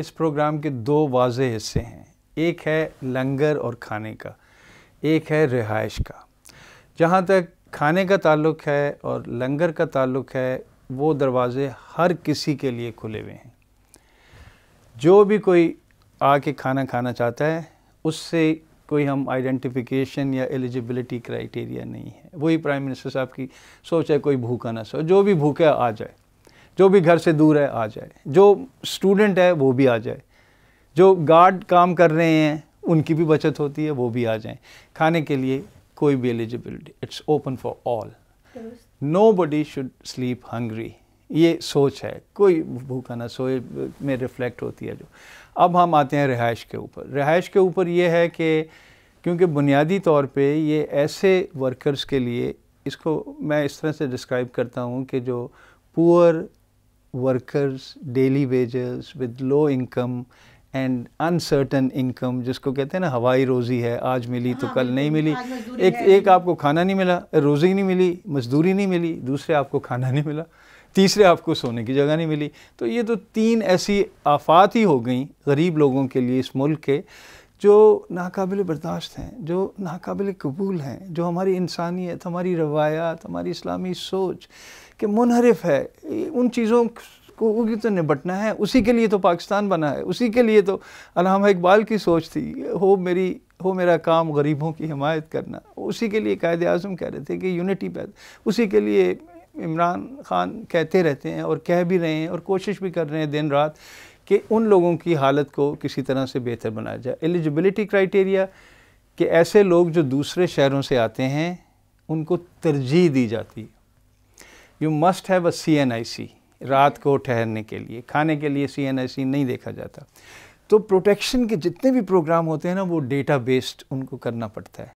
इस प्रोग्राम के दो वाज हिस्से हैं एक है लंगर और खाने का एक है रिहाइश का जहाँ तक खाने का ताल्लुक़ है और लंगर का ताल्लुक़ है वो दरवाज़े हर किसी के लिए खुले हुए हैं जो भी कोई आके खाना खाना चाहता है उससे कोई हम आइडेंटिफिकेशन या एलिजिबिलिटी क्राइटेरिया नहीं है वही प्राइम मिनिस्टर साहब की सोच है कोई भूखा ना सो जो भी भूखा आ जाए जो भी घर से दूर है आ जाए जो स्टूडेंट है वो भी आ जाए जो गार्ड काम कर रहे हैं उनकी भी बचत होती है वो भी आ जाए खाने के लिए कोई भी eligibility it's open for all nobody should sleep hungry ये सोच है कोई भूखा ना सोए में रिफ्लेक्ट होती है जो अब हम आते हैं रिहाइश के ऊपर रिहाइश के ऊपर ये है कि क्योंकि बुनियादी तौर पे ये ऐसे वर्कर्स के लिए इसको मैं इस तरह से डिस्क्राइब करता हूँ कि जो poor workers daily wagers with low income and uncertain income जिसको कहते हैं ना हवाई रोज़ी है आज मिली तो हाँ, तो कल नहीं मिली एक एक आपको खाना नहीं मिला रोज़ी नहीं मिली मजदूरी नहीं मिली दूसरे आपको खाना नहीं मिला तीसरे आपको सोने की जगह नहीं मिली तो ये तो तीन ऐसी आफात ही हो गई गरीब लोगों के लिए इस मुल्क के जो नाकबिल बर्दाश्त हैं जो नाकबिल कबूल हैं जो हमारी इंसानियत हमारी रवायात हमारी इस्लामी सोच कि मुनहरफ है उन चीज़ों को तो निपटना है उसी के लिए तो पाकिस्तान बना है उसी के लिए तो अलाम इकबाल की सोच थी हो मेरी हो मेरा काम गरीबों की हमायत करना उसी के लिए कायद अजम कह रहे थे कि यूनिटी पैदा उसी के लिए इमरान खान कहते रहते हैं और कह भी रहे हैं और कोशिश भी कर रहे हैं दिन रात कि उन लोगों की हालत को किसी तरह से बेहतर बनाया जाए एलिजिबिलिटी क्राइटेरिया कि ऐसे लोग जो दूसरे शहरों से आते हैं उनको तरजीह दी जाती है you must have a C N I C रात को ठहरने के लिए खाने के लिए सी एन आई सी नहीं देखा जाता तो प्रोटेक्शन के जितने भी प्रोग्राम होते हैं ना वो डेटा बेस्ड उनको करना पड़ता है